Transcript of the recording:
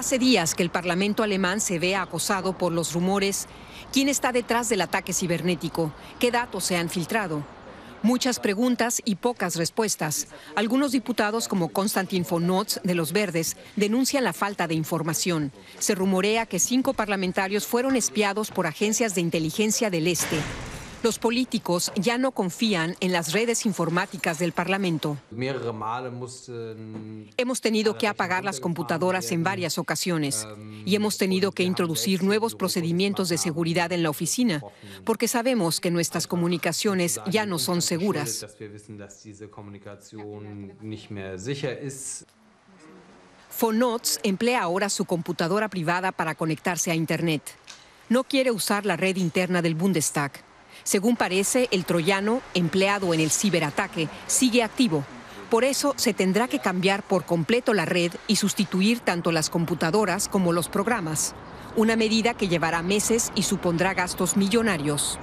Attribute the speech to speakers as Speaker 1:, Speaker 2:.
Speaker 1: Hace días que el Parlamento alemán se ve acosado por los rumores. ¿Quién está detrás del ataque cibernético? ¿Qué datos se han filtrado? Muchas preguntas y pocas respuestas. Algunos diputados, como Constantin von Notz de los Verdes, denuncian la falta de información. Se rumorea que cinco parlamentarios fueron espiados por agencias de inteligencia del Este. Los políticos ya no confían en las redes informáticas del Parlamento. Hemos tenido que apagar las computadoras en varias ocasiones y hemos tenido que introducir nuevos procedimientos de seguridad en la oficina porque sabemos que nuestras comunicaciones ya no son seguras. Fonots emplea ahora su computadora privada para conectarse a Internet. No quiere usar la red interna del Bundestag. Según parece, el troyano, empleado en el ciberataque, sigue activo. Por eso se tendrá que cambiar por completo la red y sustituir tanto las computadoras como los programas, una medida que llevará meses y supondrá gastos millonarios.